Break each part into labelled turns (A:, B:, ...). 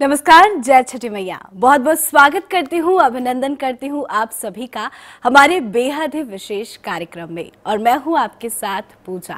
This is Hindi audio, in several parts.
A: नमस्कार जय छठी मैया बहुत बहुत स्वागत करती हूँ अभिनंदन करती हूँ आप सभी का हमारे बेहद ही विशेष कार्यक्रम में और मैं हूँ आपके साथ पूजा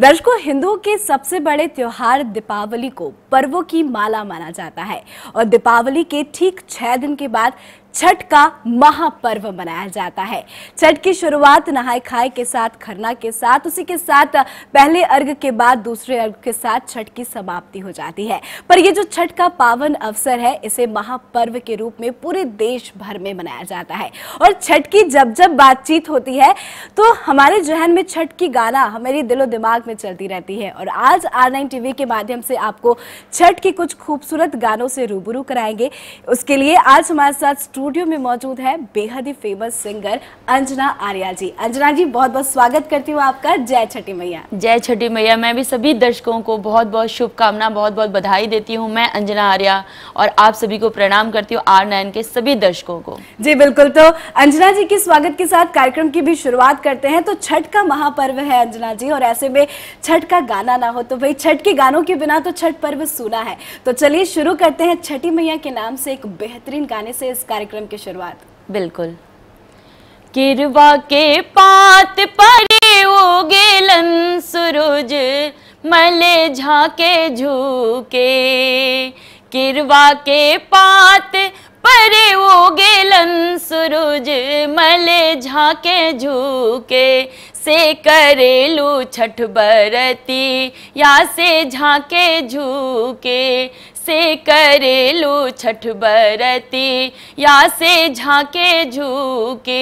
A: दर्शकों हिंदुओं के सबसे बड़े त्योहार दीपावली को पर्वों की माला माना जाता है और दीपावली के ठीक छः दिन के बाद छठ का महापर्व मनाया जाता है छठ की शुरुआत नहाय खाए के साथ खरना के साथ उसी के साथ पहले अर्घ के बाद दूसरे अर्घ के साथ छठ की समाप्ति हो जाती है पर ये जो छठ का पावन अवसर है इसे महापर्व के रूप में पूरे देश भर में मनाया जाता है और छठ की जब जब बातचीत होती है तो हमारे जहन में छठ की गाना हमारे दिलो दिमाग में चलती रहती है और आज आर टीवी के माध्यम से आपको छठ के कुछ खूबसूरत गानों से रूबरू कराएंगे उसके लिए आज हमारे साथ स्टूडियो में मौजूद है बेहद ही फेमस सिंगर अंजना आर्या जी अंजना जी बहुत बहुत स्वागत करती हूँ आपका जय छठी मैया
B: जय छठी मैया मैं भी सभी दर्शकों को बहुत बहुत शुभकामना बहुत बहुत बधाई देती हूँ मैं अंजना आर्या और आप सभी को प्रणाम करती हूँ आर नाइन के सभी दर्शकों को
A: जी बिल्कुल तो अंजना जी के स्वागत के साथ कार्यक्रम की भी शुरुआत करते हैं तो छठ का महापर्व है अंजना जी और ऐसे में छठ का गाना ना हो तो भाई छठ के गानों के बिना तो छठ पर्व सुना है तो चलिए शुरू करते हैं छठी मैया के नाम से एक बेहतरीन गाने से इस कार्यक्रम कार्यक्रम की शुरुआत बिल्कुल किरवा के पात परे ओगे गेलन
B: सुरुज मले झाके झूके किरवा के पात परे ओगे गेलन सुरुज मले झाके झूके से करेलू छठ बरती या से झांके झूके से करेलू छठ बरती या से झांके झूके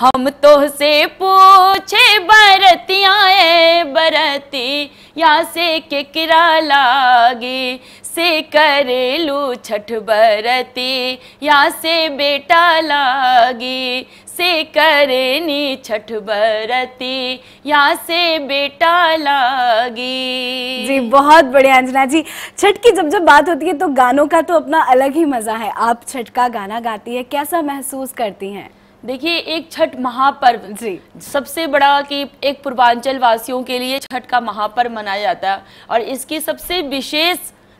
B: हम तो से पूछे बरतियाँ बरती या से केकरा लागे से कर लू छठ बरती यहाँ से बेटा लागी से करनी छठ बरती यहाँ से
A: बेटा लागी जी बहुत बढ़िया अंजना जी छठ की जब जब बात होती है तो गानों का तो अपना अलग ही मज़ा है आप छठ का गाना गाती है कैसा महसूस करती हैं
B: देखिए एक छठ महापर्व जी सबसे बड़ा कि एक पूर्वांचल वासियों के लिए छठ का महापर्व मनाया जाता है और इसकी सबसे विशेष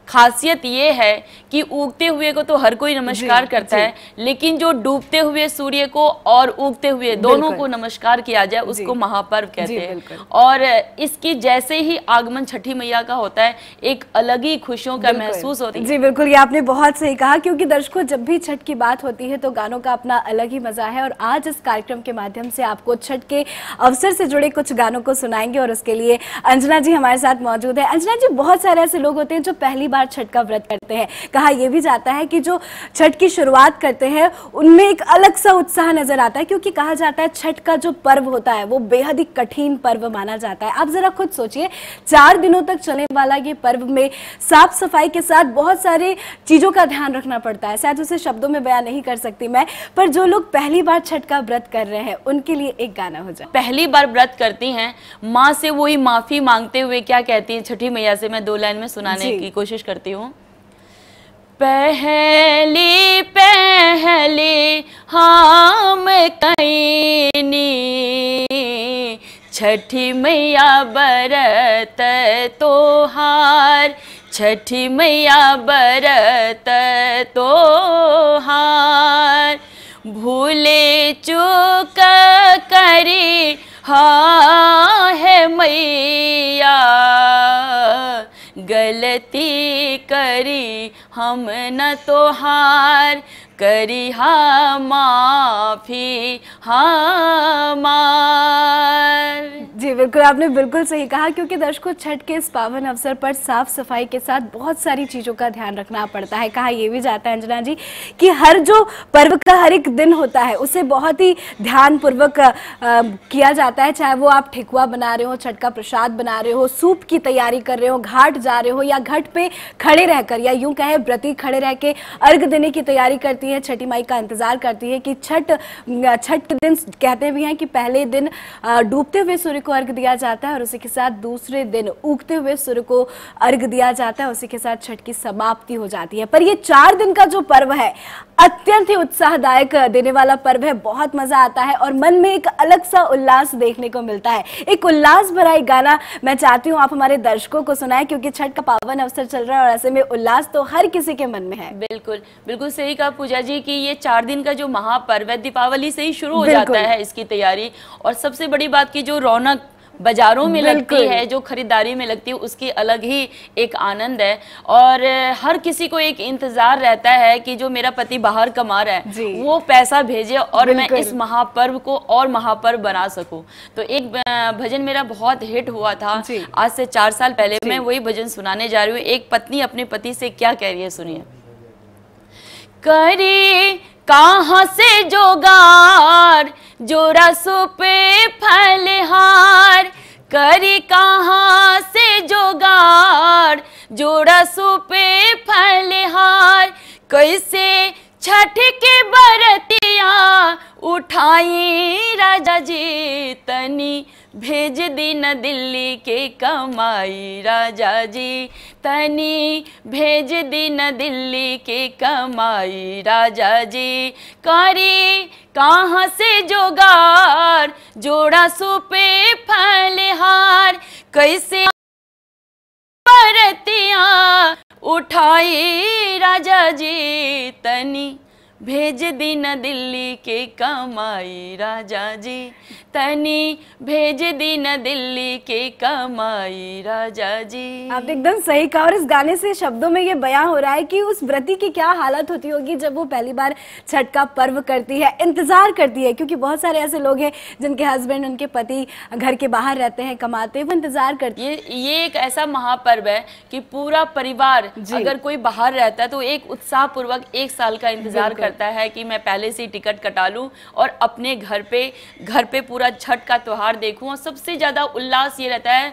B: खासियत ये है कि उगते हुए को तो हर कोई नमस्कार जी, करता जी. है लेकिन जो डूबते हुए सूर्य को और उगते हुए दोनों को नमस्कार किया जाए उसको महापर्व कहते हैं और इसकी जैसे ही आगमन छठी मैया का होता है एक अलग ही खुशियों का महसूस होती है जी
A: बिल्कुल ये आपने बहुत सही कहा क्योंकि दर्शकों जब भी छठ की बात होती है तो गानों का अपना अलग ही मजा है और आज इस कार्यक्रम के माध्यम से आपको छठ के अवसर से जुड़े कुछ गानों को सुनाएंगे और उसके लिए अंजना जी हमारे साथ मौजूद है अंजना जी बहुत सारे ऐसे लोग होते हैं जो पहली बार छठ का व्रत करते हैं कहा यह भी जाता है कि जो छठ की शुरुआत करते हैं उनमें एक अलग सा उत्साह नजर आता है क्योंकि कहा जाता है छठ का जो पर्व होता है वो बेहद ही कठिन पर्व माना जाता है आप जरा खुद सोचिए चार दिनों तक चलने वाला ये पर्व में साफ सफाई के साथ बहुत सारे चीजों का ध्यान रखना पड़ता है शायद उसे शब्दों में बयान नहीं कर सकती मैं पर जो लोग पहली बार छठ का व्रत कर रहे हैं उनके लिए एक गाना हो जाए
B: पहली बार व्रत करती हैं माँ से वही माफी मांगते हुए क्या कहती है छठी मैया से मैं दो लाइन में सुनाने की कोशिश कोशिश करती हूँ पहली पहली हम कहीं छठी मैया बरत तोहार छठी मैया बरत तोहार भूले चूक करी हाँ है मैया गलती करी हम न तो हार करी हा माफी
A: हमार हाँ जी बिल्कुल आपने बिल्कुल सही कहा क्योंकि दर्शकों छठ के इस पावन अवसर पर साफ सफाई के साथ बहुत सारी चीज़ों का ध्यान रखना पड़ता है कहा यह भी जाता है अंजना जी कि हर जो पर्व का हर एक दिन होता है उसे बहुत ही ध्यान पूर्वक किया जाता है चाहे वो आप ठेकुआ बना रहे हो छठ का प्रसाद बना रहे हो सूप की तैयारी कर रहे हो घाट जा रहे हो या घट पे खड़े रहकर या यूं कहे व्रती खड़े रह के अर्घ देने की तैयारी करती है छठी माई का इंतजार करती है कि छठ छठ के दिन कहते भी हैं कि पहले दिन डूबते हुए सूर्य को अर्घ दिया जाता है और उसी के साथ दूसरे दिन उगते हुए सूर्य को अर्घ दिया जाता है उसी के साथ छठ की समाप्ति हो जाती है पर ये चार दिन का जो पर्व है अत्यंत ही उत्साहदायक देने वाला पर्व है बहुत मजा आता है और मन में एक अलग सा उल्लास देखने को मिलता है एक उल्लास भरा एक गाना मैं चाहती हूँ आप हमारे दर्शकों को सुनाएं क्योंकि छठ का पावन अवसर चल रहा है और ऐसे में उल्लास तो हर किसी के मन में है बिल्कुल
B: बिल्कुल सही कहा पूजा जी की ये चार दिन का जो महापर्व है दीपावली से ही शुरू हो जाता है इसकी तैयारी और सबसे बड़ी बात की जो रौनक बाज़ारों में लगती है जो ख़रीदारी में लगती है उसकी अलग ही एक आनंद है और हर किसी को एक इंतज़ार रहता है कि जो मेरा पति बाहर कमा रहा है वो पैसा भेजे और मैं इस महापर्व को और महापर्व बना सकूं तो एक भजन मेरा बहुत हिट हुआ था आज से चार साल पहले मैं वही भजन सुनाने जा रही हूँ एक पत्नी अपने पति से क्या कह रही है सुनिए करी कहाँ से जोगार जो रसों पे फलहार करी कहाँ से जोगार जो रसों पे फलहार कैसे छठ के बरतिया उठाई राजा जी तनी भेज दी न दिल्ली के कमाई राजा जी तनी भेज दी न दिल्ली के कमाई राजा जी करी कहाँ से जोगार जोड़ा सुपे फलहार कैसे बरतिया उठाई राजा जी तनी भेज दी न दिल्ली के कमाई राजा जी तनी भेज न दिल्ली के कमाई राजा जी
A: आपने एकदम सही कहा और इस गाने से शब्दों में ये बयां हो रहा है कि उस व्रती की क्या हालत होती होगी जब वो पहली बार छठ का पर्व करती है इंतजार करती है क्योंकि बहुत सारे ऐसे लोग हैं जिनके हस्बैंड उनके पति घर के बाहर रहते हैं कमाते वो इंतजार है ये ये एक ऐसा महापर्व है कि पूरा परिवार अगर कोई
B: बाहर रहता है तो एक उत्साहपूर्वक एक साल का इंतजार कर करता है कि मैं पहले से ही टिकट कटा लूँ और अपने घर पे घर पे पूरा छठ का त्यौहार देखूँ और सबसे ज़्यादा उल्लास ये रहता है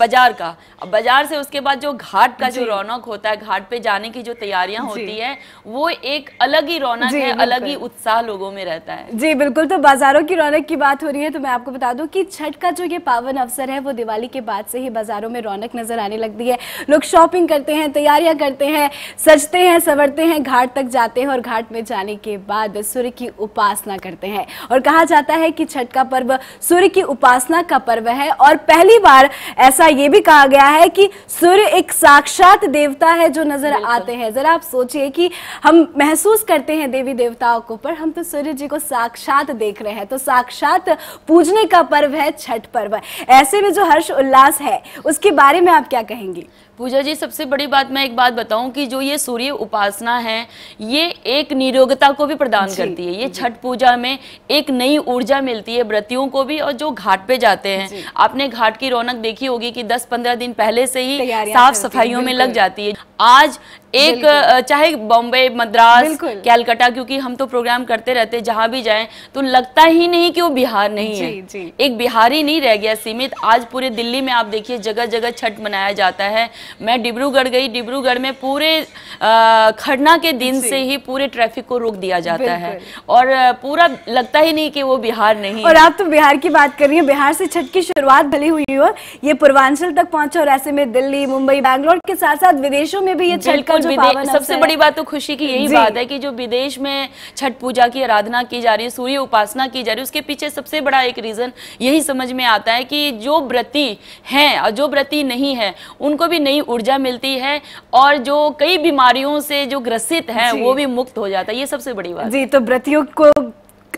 B: बाज़ार का बाज़ार से उसके बाद जो घाट का जो रौनक होता है घाट पे जाने की जो तैयारियां होती है वो एक अलग ही रौनक है अलग ही उत्साह लोगों में रहता है
A: जी बिल्कुल तो बाज़ारों की रौनक की बात हो रही है तो मैं आपको बता दूँ की छठ का जो ये पावन अवसर है वो दिवाली के बाद से ही बाज़ारों में रौनक नज़र आने लगती है लोग शॉपिंग करते हैं तैयारियां करते हैं सजते हैं सवरते हैं घाट तक जाते हैं और घाट में जाते जाने के बाद सूर्य की उपासना करते हैं और कहा जाता है कि छठ का पर्व सूर्य की उपासना का पर्व है और पहली बार ऐसा ये भी कहा गया है कि सूर्य एक साक्षात देवता है जो नजर आते हैं जरा आप सोचिए कि हम महसूस करते हैं देवी देवताओं को पर हम तो सूर्य जी को साक्षात देख रहे हैं तो साक्षात पूजने का पर्व है छठ पर्व ऐसे में जो हर्ष उल्लास है उसके बारे में आप क्या कहेंगी
B: पूजा जी सबसे बड़ी बात मैं एक बात बताऊं कि जो ये सूर्य उपासना है ये एक निरोगता को भी प्रदान करती है ये छठ पूजा में एक नई ऊर्जा मिलती है व्रतियों को भी और जो घाट पे जाते हैं आपने घाट की रौनक देखी होगी कि 10-15 दिन पहले से ही साफ सफाइयों में लग जाती है आज एक चाहे बॉम्बे मद्रास कैलकाटा क्योंकि हम तो प्रोग्राम करते रहते जहाँ भी जाएं तो लगता ही नहीं कि वो बिहार नहीं जी, है जी। एक बिहारी नहीं रह गया सीमित आज पूरे दिल्ली में आप देखिए जगह जगह छठ मनाया जाता है मैं डिब्रूगढ़ गई डिब्रूगढ़ में पूरे खरना के दिन से ही पूरे ट्रैफिक को रोक दिया जाता है और पूरा लगता ही नहीं कि वो बिहार नहीं और आप
A: तो बिहार की बात करिए बिहार से छठ की शुरुआत भली हुई हो ये पूर्वांचल तक पहुंचा और ऐसे में दिल्ली मुंबई बैंगलोर के साथ साथ विदेशों में भी ये छठ का सबसे बड़ी बात
B: तो खुशी की यही बात है कि जो विदेश में छठ पूजा की आराधना की जा रही है सूर्य उपासना की जा रही है उसके पीछे सबसे बड़ा एक रीजन यही समझ में आता है कि जो व्रती हैं और जो व्रती नहीं है उनको भी नई ऊर्जा मिलती है और जो कई बीमारियों से जो ग्रसित है वो भी मुक्त हो जाता है ये सबसे बड़ी बात जी
A: तो व्रतियों को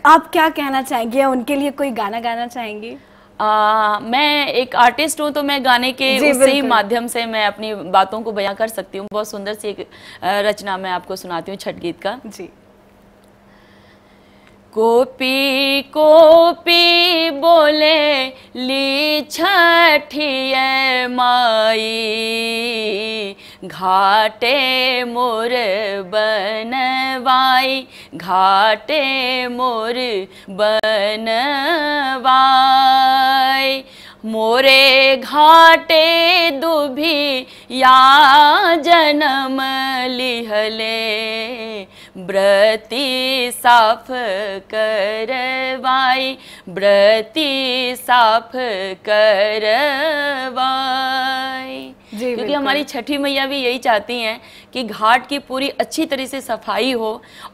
A: आप क्या कहना चाहेंगे या उनके लिए कोई गाना गाना चाहेंगे आ, मैं एक आर्टिस्ट
B: हूं तो मैं गाने के उसी माध्यम से मैं अपनी बातों को बयां कर सकती हूँ बहुत सुंदर सी एक रचना मैं आपको सुनाती हूँ छठ गीत का जी कोपी कोपी बोले ली छठी माई घाटे मोर बनवाई घाटे मोर बनवाई मोरे घाटे दुभी या जन्म लिहले व्रती करवाई व्रि साफ करवाई क्योंकि हमारी छठी मैया भी यही चाहती हैं कि घाट की पूरी अच्छी तरह से सफाई हो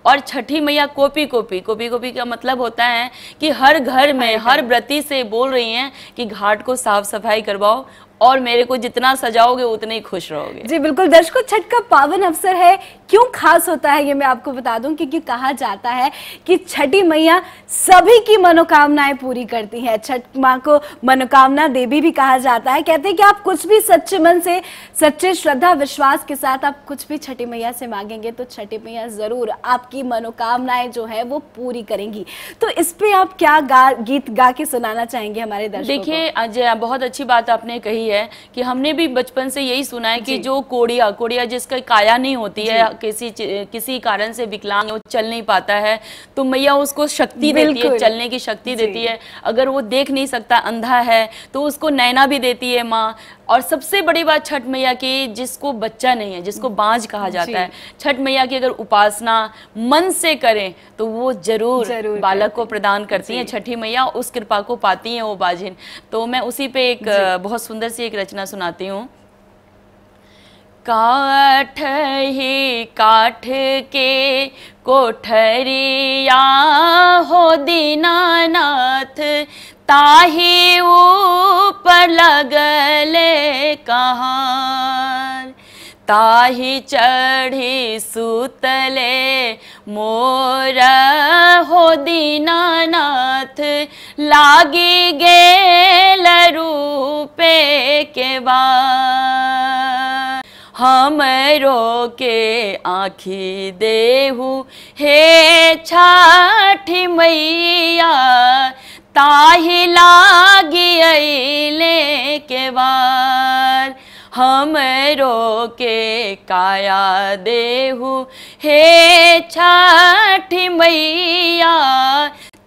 B: और छठी मैया कॉपी कॉपी कॉपी कॉपी का मतलब होता है कि हर घर में हर व्रति से बोल रही हैं कि घाट को साफ सफाई करवाओ और मेरे को जितना सजाओगे उतने ही
A: खुश रहोगे जी बिल्कुल दर्शकों छठ का पावन अवसर है क्यों खास होता है ये मैं आपको बता दूं क्योंकि कहा जाता है कि छठी मैया सभी की मनोकामनाएं पूरी करती हैं छठ माँ को मनोकामना देवी भी कहा जाता है कहते हैं कि आप कुछ भी सच्चे मन से सच्चे श्रद्धा विश्वास के साथ आप कुछ भी छठी मैया से मांगेंगे तो छठी मैया ज़रूर आपकी मनोकामनाएं जो है वो पूरी करेंगी तो इस पर आप क्या गा, गीत गा के सुनाना चाहेंगे हमारे दर्शकों देखिए बहुत अच्छी
B: बात आपने कही है है कि हमने भी बचपन से यही सुना है कि जो कोड़िया कोड़िया जिसका काया नहीं होती है किसी किसी कारण से विकलांग वो चल नहीं पाता है तो मैया उसको शक्ति देती है चलने की शक्ति देती है अगर वो देख नहीं सकता अंधा है तो उसको नैना भी देती है माँ और सबसे बड़ी बात छठ मैया की जिसको बच्चा नहीं है जिसको बांझ कहा जाता है छठ मैया की अगर उपासना मन से करें तो वो जरूर, जरूर बालक को प्रदान करती हैं छठी मैया उस कृपा को पाती हैं वो बाजिन तो मैं उसी पे एक बहुत सुंदर सी एक रचना सुनाती हूँ काठ ही काठ के कोठरिया हो दीनानाथ ताही ऊपर लगले कहाँ ताही चढ़ी सुतले मोर हो दीनानाथ लागी गेल रूपे के बाद हम के आँखी देहू हे छाठी मैया ताही लागी ले के बार रो के काया देहू हे छठ मैया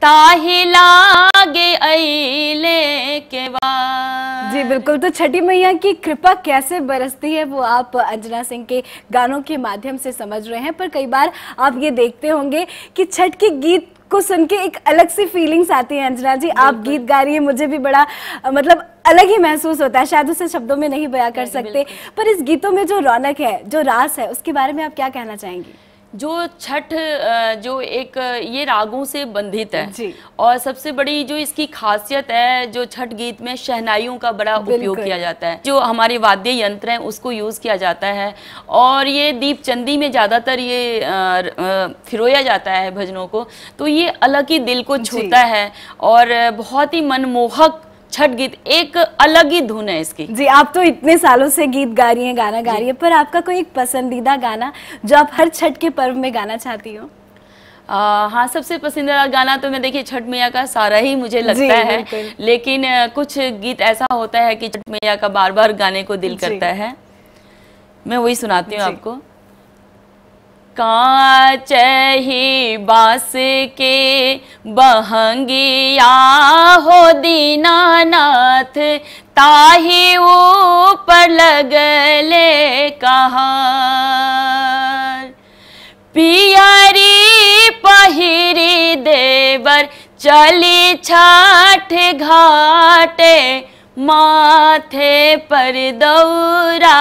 A: ताही लागे अले
B: के बाद
A: जी बिल्कुल तो छठी मैया की कृपा कैसे बरसती है वो आप अंजना सिंह के गानों के माध्यम से समझ रहे हैं पर कई बार आप ये देखते होंगे कि छठ के गीत को सुन के एक अलग सी फीलिंग्स आती है अंजना जी आप गीत गा रही है मुझे भी बड़ा मतलब अलग ही महसूस होता है शायद उसे शब्दों में नहीं बया कर सकते पर इस गीतों में जो रौनक है जो रास है उसके बारे में आप क्या कहना चाहेंगी
B: जो छठ जो एक ये रागों से बंधित है और सबसे बड़ी जो इसकी खासियत है जो छठ गीत में शहनाइयों का बड़ा उपयोग किया जाता है जो हमारे वाद्य यंत्र हैं उसको यूज़ किया जाता है और ये दीप चंदी में ज़्यादातर ये फिरोया जाता है भजनों को तो ये अलग ही दिल को छूता है और बहुत ही मनमोहक छठ गीत एक अलग ही धुन है इसकी जी
A: आप तो इतने सालों से गीत गा रही हैं गाना गा रही हैं पर आपका कोई एक पसंदीदा गाना जो आप हर छठ के पर्व में गाना चाहती हो
B: आ, हाँ सबसे पसंदीदा गाना तो मैं देखिए छठ मैया का सारा ही मुझे लगता है लेकिन कुछ गीत ऐसा होता है कि छठ मैया का बार बार गाने को दिल करता है मैं वही सुनाती हूँ आपको का ही बास के बहंगिया हो दीनानाथ ताही ऊपर लगले कहा पियारी पहिरी देवर चली छठ घाटे माथे पर दौरा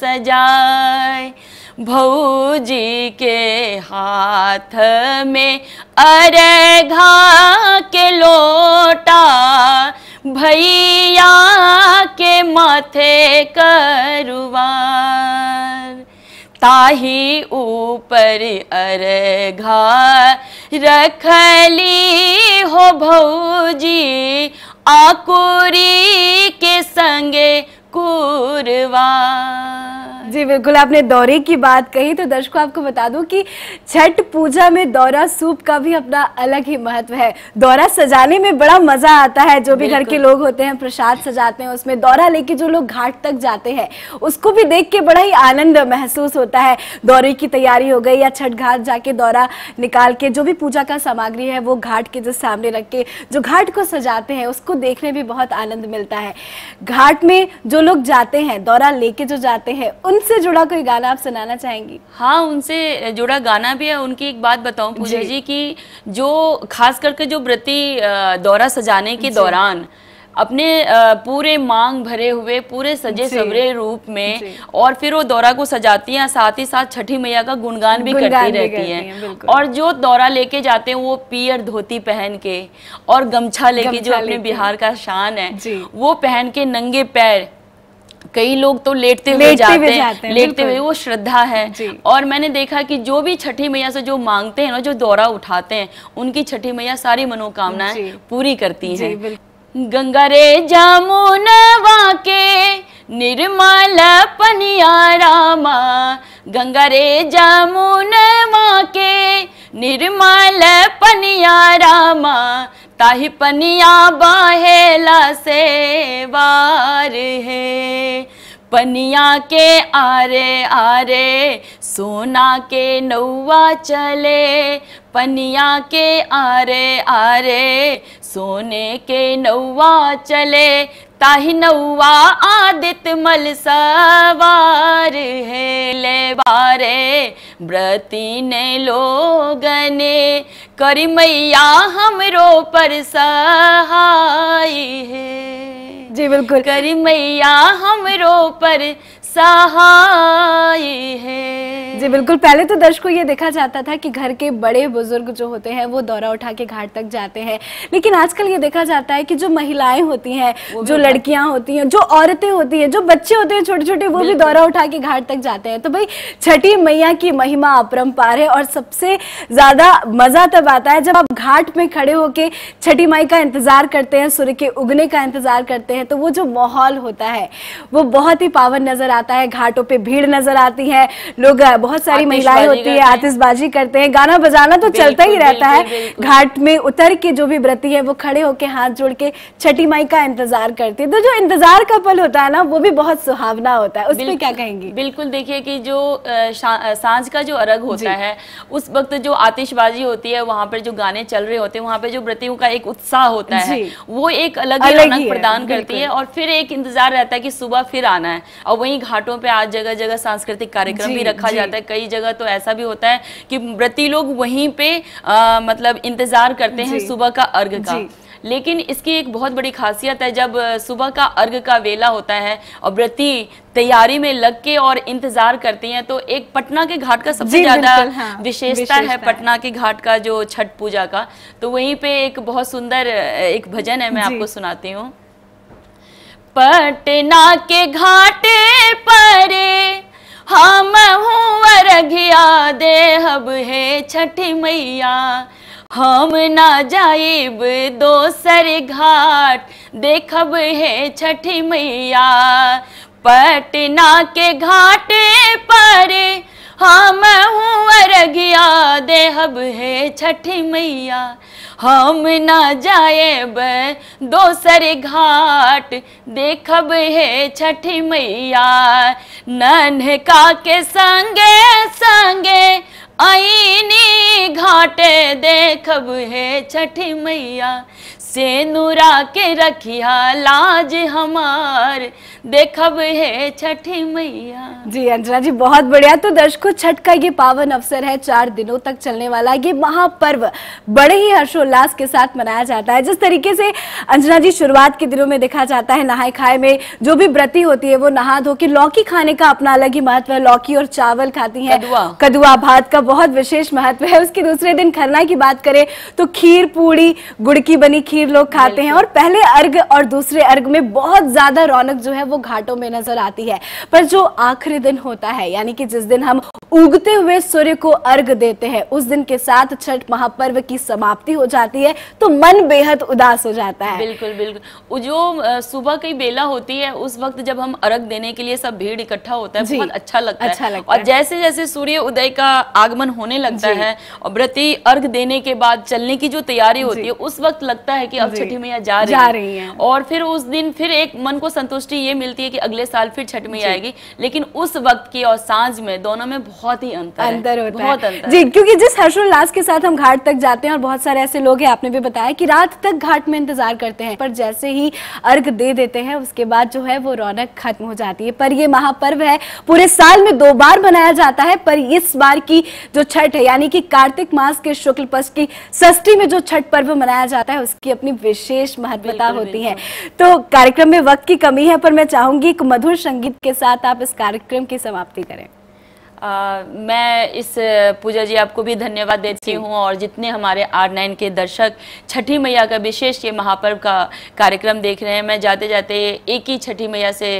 B: सजाए भौजी के हाथ में अरे घा के लोटा भैया के माथे करुवार ताही ऊपर अरे घा रखली हो भौजी आकुरी के संगे
A: कुरवा जी बिल्कुल आपने दौरे की बात कही तो दर्शकों आपको बता दूं कि छठ पूजा में दौरा सूप का भी अपना अलग ही महत्व है दौरा सजाने में बड़ा मजा आता है जो भी घर के लोग होते हैं प्रसाद सजाते हैं उसमें दौरा लेके जो लोग घाट तक जाते हैं उसको भी देख के बड़ा ही आनंद महसूस होता है दौरे की तैयारी हो गई या छठ घाट जाके दौरा निकाल के जो भी पूजा का सामग्री है वो घाट के जो सामने रख के जो घाट को सजाते हैं उसको देखने में बहुत आनंद मिलता है घाट में जो लोग जाते हैं दौरा लेके जो जाते हैं उन उनसे जुड़ा कोई गाना आप सुनाना चाहेंगी
B: हाँ उनसे जुड़ा गाना भी है उनकी एक बात बताऊं पूजा जी, जी की जो खास करके जो व्रति दौरा सजाने के दौरान अपने पूरे मांग भरे हुए पूरे सजे सवरे रूप में और फिर वो दौरा को सजाती हैं साथ ही साथ छठी मैया का गुणगान भी गुणगान करती भी रहती, रहती हैं है, और जो दौरा लेके जाते हैं वो पियर धोती पहन के और गमछा लेके जो अपने बिहार का शान है वो पहन के नंगे पैर कई लोग तो लेटते हुए जाते हैं लेटते हुए वो श्रद्धा है और मैंने देखा कि जो भी छठी मैया से जो मांगते हैं ना जो दौरा उठाते हैं उनकी छठी मैया सारी मनोकामनाएं पूरी करती है गंगा रे जामुनवा वाके निर्मल रामा गंगा रे जामुनवा के निर्मल रामा ताही पनिया बाहेला से वार है पनिया के आरे आरे सोना के नौवा चले पनिया के आरे आरे सोने के नौवा चले ताहि नौवा आदित मल सवार है ले बारे व्रती ने लोगने करी मैया हमरो पर सहाय है जी बिल्कुल करी मैया हमरो पर सहाय है
A: जी बिल्कुल पहले तो दर्शकों ये देखा जाता था कि घर के बड़े बुजुर्ग जो होते हैं वो दौरा उठा के घाट तक जाते हैं लेकिन आजकल ये देखा जाता है कि जो महिलाएं होती हैं जो लड़कियां होती हैं जो औरतें होती हैं जो बच्चे होते हैं छोटे छोटे वो भी दौरा उठा के घाट तक जाते हैं तो भाई छठी मैया की महिमा अपरम्पार है और सबसे ज्यादा मजा तब आता है जब आप घाट में खड़े होके छठी माई का इंतजार करते हैं सूर्य के उगने का इंतजार करते हैं तो वो जो माहौल होता है वो बहुत ही पावन नजर आता आता है घाटों पे भीड़ नजर आती है लोग बहुत सारी महिलाएं होती है आतिशबाजी करते हैं गाना बजाना तो चलता ही रहता है घाट में उतर के जो भी व्रती है वो खड़े होके हाथ जोड़ के छठी माई का इंतजार करती है तो जो इंतजार का पल होता है ना वो भी बहुत सुहावना होता है उसमें क्या
B: कहेंगी बिल्कुल देखिए कि जो सांझ का जो अर्घ होता है उस वक्त जो आतिशबाजी होती है वहां पर जो गाने चल रहे होते हैं वहां पर जो व्रतियों का एक उत्साह होता है वो एक अलग अलग प्रदान करती है और फिर एक इंतजार रहता है कि सुबह फिर आना है और वहीं घाटों पे आज जगह जगह सांस्कृतिक कार्यक्रम भी रखा जाता है कई जगह तो ऐसा भी होता है कि व्रती लोग वहीं पे आ, मतलब इंतजार करते हैं सुबह का अर्घ का लेकिन इसकी एक बहुत बड़ी खासियत है जब सुबह का अर्घ का वेला होता है और व्रती तैयारी में लग के और इंतजार करती हैं तो एक पटना के घाट का सबसे ज्यादा हाँ, विशेषता है पटना के घाट का जो छठ पूजा का तो वहीं पे एक बहुत सुंदर एक भजन है मैं आपको सुनाती हूँ पटना के घाटे सब है छठ मैया हम ना जाइब दोसर घाट देखब है छठ मैया पटना के घाटे पर हम हूँ अर्घिया देहब है छठ मैया हम ना जाएब दोसर घाट देखब है छठ मैया नन्हका के संगे संगे आईनी घाटे देखब है छठ मैया से नूरा के रखिया लाज हमार
A: देखब है छठी मैया जी अंजना जी बहुत बढ़िया तो दर्शकों छठ का ये पावन अवसर है चार दिनों तक चलने वाला ये महापर्व बड़े ही हर्षोल्लास के साथ मनाया जाता है जिस तरीके से अंजना जी शुरुआत के दिनों में देखा जाता है नहाए खाए में जो भी व्रती होती है वो नहा धो के लौकी खाने का अपना अलग ही महत्व है लौकी और चावल खाती है कदुआ भात का बहुत विशेष महत्व है उसके दूसरे दिन खरना की बात करें तो खीर पूड़ी गुड़ की बनी खीर लोग खाते हैं और पहले अर्घ और दूसरे अर्घ में बहुत ज्यादा रौनक जो है वो घाटों में नजर आती है पर जो आखिरी दिन होता है यानी कि जिस दिन हम उगते हुए सूर्य को अर्घ देते हैं उस दिन के साथ छठ महापर्व की समाप्ति हो जाती है तो मन बेहद उदास हो जाता है
B: बिल्कुल बिल्कुल जो सुबह की बेला होती है उस वक्त जब हम अर्घ देने के लिए सब भीड़ इकट्ठा होता है बहुत अच्छा लगता अच्छा है लगता और है। जैसे जैसे सूर्य उदय का आगमन होने लगता है और व्रति अर्घ देने के बाद चलने की जो तैयारी होती है उस वक्त लगता है की अब छठी मैया जा रही है और फिर उस दिन फिर एक मन को संतुष्टि ये मिलती है कि अगले साल फिर छठ में आएगी लेकिन उस वक्त की और सांझ में दोनों में बहुत ही अंतर अंतर है, होता बहुत है अंतर जी
A: क्योंकि जिस हर्षोल्लास के साथ हम घाट तक जाते हैं और बहुत सारे ऐसे लोग हैं आपने भी बताया कि रात तक घाट में इंतजार करते हैं पर जैसे ही अर्घ दे देते हैं उसके बाद जो है वो रौनक खत्म हो जाती है पर ये महापर्व है पूरे साल में दो बार मनाया जाता है पर इस बार की जो छठ है यानी कि कार्तिक मास के शुक्ल पक्ष की षष्ठी में जो छठ पर्व मनाया जाता है उसकी अपनी विशेष महत्वता होती है तो कार्यक्रम में वक्त की कमी है पर मैं चाहूंगी एक मधुर संगीत के साथ आप इस कार्यक्रम की समाप्ति करें
B: आ, मैं इस पूजा जी आपको भी धन्यवाद देती हूँ और जितने हमारे आर नाइन के दर्शक छठी मैया का विशेष ये महापर्व का कार्यक्रम देख रहे हैं मैं जाते जाते एक ही छठी मैया से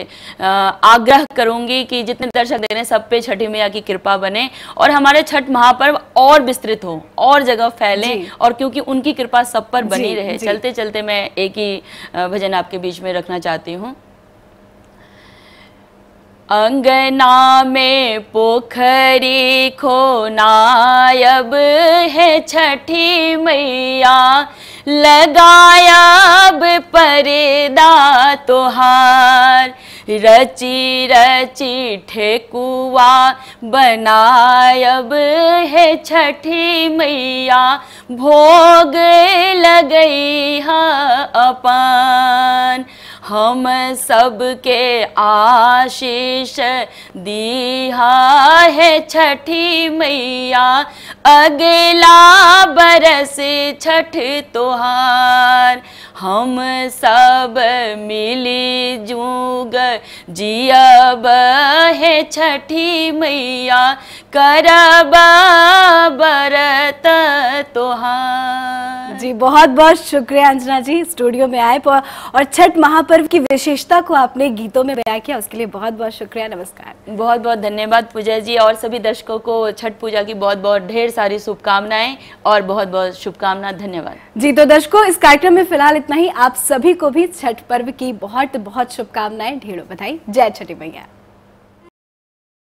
B: आग्रह करूँगी कि जितने दर्शक देख रहे हैं सब पे छठी मैया की कृपा बने और हमारे छठ महापर्व और विस्तृत हो और जगह फैलें और क्योंकि उनकी कृपा सब पर बनी रहे चलते चलते मैं एक ही भजन आपके बीच में रखना चाहती हूँ अंगना में पोखरी खोना अब है छठी मैया लगाया अब परेदा तोहार रची रची ठेकुआ बनायब है छठी मैया भोग लगई है अपन हम सबके आशीष दीहा है छठी मैया अगला से छठ तोहार हम सब मिली जूग जिया बहे छठी मैया करबा
A: तोहार जी बहुत बहुत शुक्रिया अंजना जी स्टूडियो में आए और छठ महापर्व की विशेषता को आपने गीतों में बयां किया उसके लिए बहुत बहुत शुक्रिया नमस्कार
B: बहुत बहुत धन्यवाद पूजा जी और सभी दर्शकों को छठ पूजा की बहुत बहुत ढेर सारी शुभकामनाएं और बहुत बहुत शुभकामना धन्यवाद
A: जी तो दर्शकों इस कार्यक्रम में फिलहाल इतना ही आप सभी को भी छठ पर्व की बहुत बहुत शुभकामनाएं ढेरों बधाई जय छठी भैया